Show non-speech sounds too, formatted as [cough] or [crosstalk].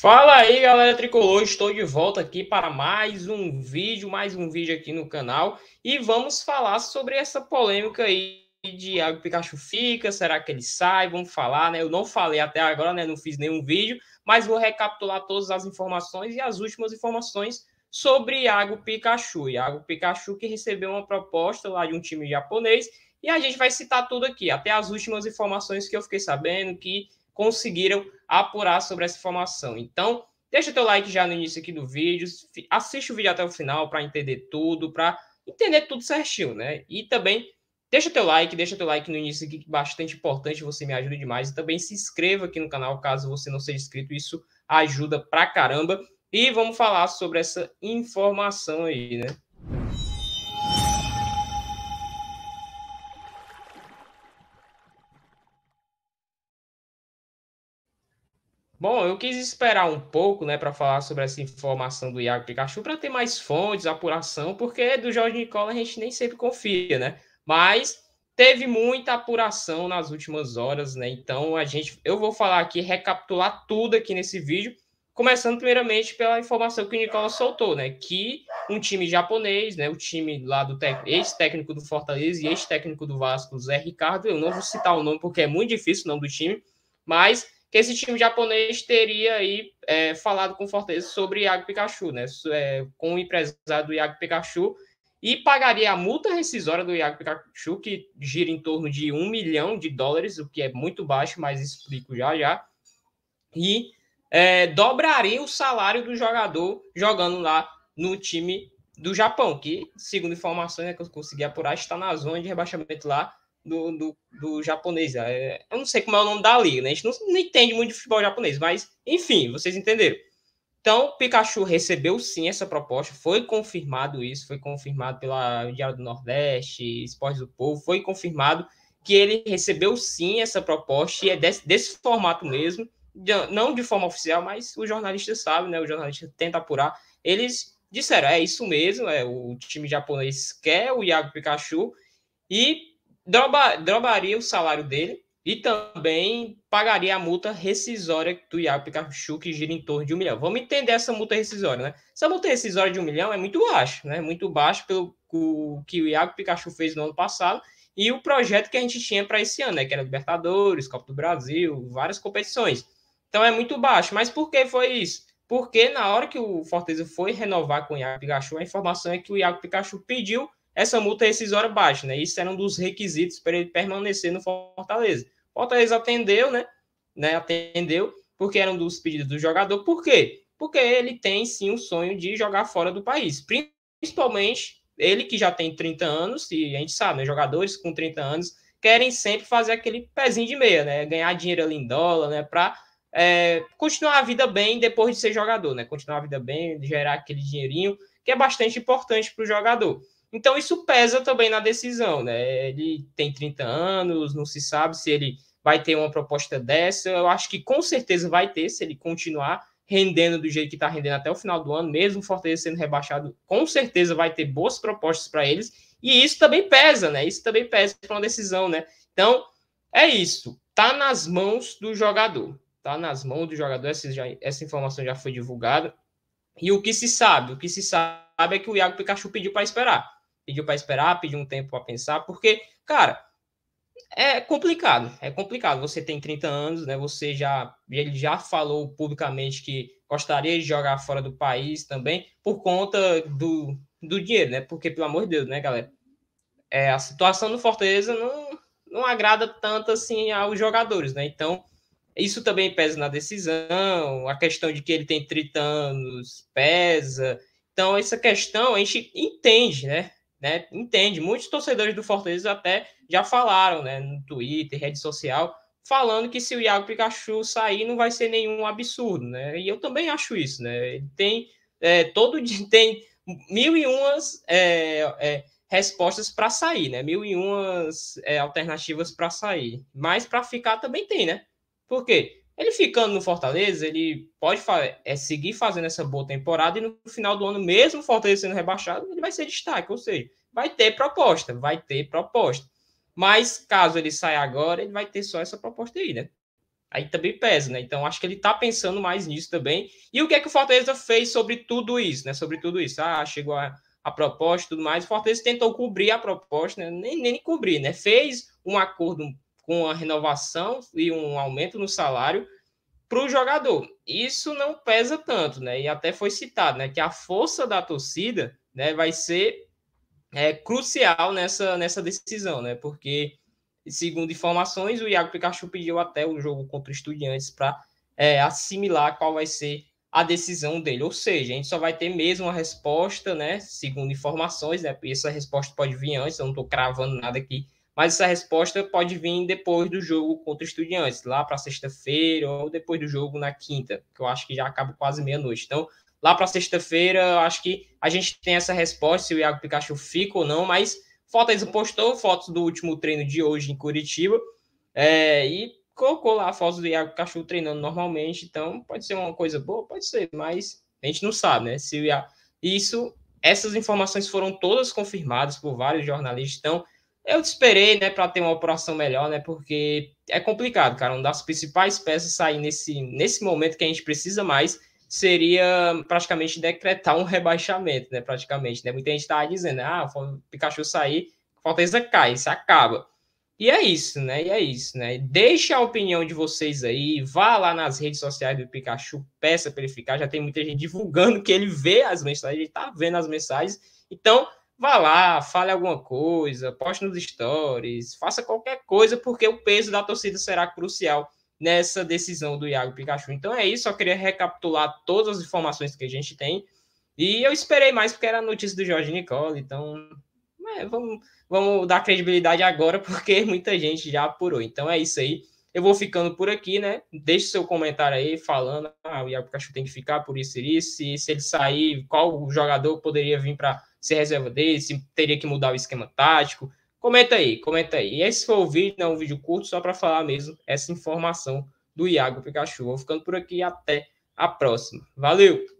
Fala aí, galera tricolor, estou de volta aqui para mais um vídeo, mais um vídeo aqui no canal e vamos falar sobre essa polêmica aí de ah, Pikachu fica, será que ele sai? Vamos falar, né? Eu não falei até agora, né? Não fiz nenhum vídeo, mas vou recapitular todas as informações e as últimas informações sobre Iago Pikachu. Iago Pikachu que recebeu uma proposta lá de um time japonês e a gente vai citar tudo aqui, até as últimas informações que eu fiquei sabendo que conseguiram apurar sobre essa informação. Então, deixa teu like já no início aqui do vídeo, assiste o vídeo até o final para entender tudo, para entender tudo certinho, né? E também deixa teu like, deixa teu like no início aqui, que é bastante importante, você me ajuda demais. E também se inscreva aqui no canal caso você não seja inscrito, isso ajuda pra caramba. E vamos falar sobre essa informação aí, né? Bom, eu quis esperar um pouco, né, para falar sobre essa informação do Iago Pikachu, para ter mais fontes, apuração, porque do Jorge Nicola a gente nem sempre confia, né? Mas teve muita apuração nas últimas horas, né? Então a gente, eu vou falar aqui, recapitular tudo aqui nesse vídeo, começando primeiramente pela informação que o Nicola soltou, né? Que um time japonês, né, o time lá do ex-técnico do Fortaleza e ex-técnico do Vasco, Zé Ricardo, eu não vou citar o nome porque é muito difícil o nome do time, mas que esse time japonês teria aí é, falado com Fortaleza sobre Iago Pikachu, né? É, com o empresário do Iago Pikachu e pagaria a multa rescisória do Iago Pikachu, que gira em torno de um milhão de dólares, o que é muito baixo, mas explico já já. E é, dobraria o salário do jogador jogando lá no time do Japão, que, segundo informações né, que eu consegui apurar, está na zona de rebaixamento lá do, do, do japonês. Né? É, eu não sei como é o nome da liga, né? A gente não, não entende muito de futebol japonês, mas enfim, vocês entenderam. Então, Pikachu recebeu sim essa proposta, foi confirmado isso, foi confirmado pela Diário do Nordeste, Esporte do Povo, foi confirmado que ele recebeu sim essa proposta e é desse, desse formato mesmo, de, não de forma oficial, mas o jornalista sabe, né? O jornalista tenta apurar. Eles disseram, é isso mesmo, é o time japonês quer o Iago Pikachu e drobaria o salário dele e também pagaria a multa rescisória do Iago Pikachu, que gira em torno de um milhão. Vamos entender essa multa rescisória, né? Essa multa rescisória de um milhão é muito baixa, né? Muito baixa pelo o, que o Iago Pikachu fez no ano passado e o projeto que a gente tinha para esse ano, né? Que era Libertadores, Copa do Brasil, várias competições. Então é muito baixo. Mas por que foi isso? Porque na hora que o Fortaleza foi renovar com o Iago Pikachu, a informação é que o Iago Pikachu pediu essa multa é excisória baixa, né? Isso era um dos requisitos para ele permanecer no Fortaleza. Fortaleza atendeu, né? né? Atendeu, porque era um dos pedidos do jogador. Por quê? Porque ele tem sim um sonho de jogar fora do país. Principalmente ele que já tem 30 anos, e a gente sabe, né? Jogadores com 30 anos querem sempre fazer aquele pezinho de meia, né? Ganhar dinheiro ali em dólar, né? Para é, continuar a vida bem depois de ser jogador, né? Continuar a vida bem, gerar aquele dinheirinho que é bastante importante para o jogador. Então isso pesa também na decisão, né? Ele tem 30 anos, não se sabe se ele vai ter uma proposta dessa. Eu acho que com certeza vai ter, se ele continuar rendendo do jeito que está rendendo até o final do ano, mesmo o Fortaleza sendo rebaixado, com certeza vai ter boas propostas para eles. E isso também pesa, né? Isso também pesa para uma decisão, né? Então, é isso. Tá nas mãos do jogador. Tá nas mãos do jogador. Essa, já, essa informação já foi divulgada. E o que se sabe? O que se sabe é que o Iago Pikachu pediu para esperar pediu para esperar, pediu um tempo para pensar, porque, cara, é complicado, é complicado. Você tem 30 anos, né? Você já ele já falou publicamente que gostaria de jogar fora do país também por conta do, do dinheiro, né? Porque pelo amor de Deus, né, galera? É, a situação no Fortaleza não, não agrada tanto assim aos jogadores, né? Então, isso também pesa na decisão, a questão de que ele tem 30 anos pesa. Então, essa questão a gente entende, né? né, entende. Muitos torcedores do Fortaleza até já falaram, né, no Twitter, rede social, falando que se o Iago Pikachu sair não vai ser nenhum absurdo, né? E eu também acho isso, né? Ele tem é, todo [laughs] dia tem mil e umas é, é, respostas para sair, né? Mil e umas é, alternativas para sair, mas para ficar também tem, né? Por quê? Ele ficando no Fortaleza, ele pode é, seguir fazendo essa boa temporada e no final do ano, mesmo o Fortaleza sendo rebaixado, ele vai ser destaque, ou seja, vai ter proposta, vai ter proposta. Mas caso ele saia agora, ele vai ter só essa proposta aí, né? Aí também pesa, né? Então acho que ele tá pensando mais nisso também. E o que é que o Fortaleza fez sobre tudo isso, né? Sobre tudo isso. Ah, chegou a, a proposta e tudo mais. O Fortaleza tentou cobrir a proposta, né? Nem, nem cobrir, né? Fez um acordo com uma renovação e um aumento no salário para o jogador. Isso não pesa tanto, né? E até foi citado, né? Que a força da torcida, né, vai ser é, crucial nessa, nessa decisão, né? Porque segundo informações, o Iago Pikachu pediu até o jogo contra o Estudiantes para é, assimilar qual vai ser a decisão dele. Ou seja, a gente só vai ter mesmo a resposta, né? Segundo informações, né? Essa resposta pode vir antes, eu não estou cravando nada aqui mas essa resposta pode vir depois do jogo contra o Estudiantes, lá para sexta-feira ou depois do jogo na quinta, que eu acho que já acaba quase meia-noite. Então, lá para sexta-feira, eu acho que a gente tem essa resposta se o Iago Pikachu fica ou não, mas fotos postou fotos do último treino de hoje em Curitiba é, e colocou lá fotos do Iago Pikachu treinando normalmente, então pode ser uma coisa boa, pode ser, mas a gente não sabe, né? Se o Iago... Isso, essas informações foram todas confirmadas por vários jornalistas, então eu esperei, né, para ter uma operação melhor, né, porque é complicado, cara. Uma das principais peças sair nesse, nesse momento que a gente precisa mais seria praticamente decretar um [laughs] rebaixamento, né, praticamente, né. Muita gente estava tá dizendo, ah, o Pikachu sair, o Fortaleza cai, se acaba. E é isso, né, e é isso, né. Deixe a opinião de vocês aí, vá lá nas redes sociais do Pikachu, peça para ele ficar, já tem muita gente divulgando que ele vê as mensagens, ele tá vendo as mensagens, então vá lá, fale alguma coisa, poste nos stories, faça qualquer coisa, porque o peso da torcida será crucial nessa decisão do Iago Pikachu. Então é isso, só queria recapitular todas as informações que a gente tem. E eu esperei mais porque era a notícia do Jorge Nicola, então é, vamos, vamos dar credibilidade agora, [laughs] porque muita gente já apurou. Então é isso aí. Eu vou ficando por aqui, né? Deixe seu comentário aí falando. Ah, o Iago Pikachu tem que ficar por isso e isso. E se ele sair, qual jogador poderia vir para se reserva dele, se teria que mudar o esquema tático. Comenta aí, comenta aí. E esse foi o vídeo, não, né, um vídeo curto, só para falar mesmo essa informação do Iago Pikachu. Vou ficando por aqui até a próxima. Valeu!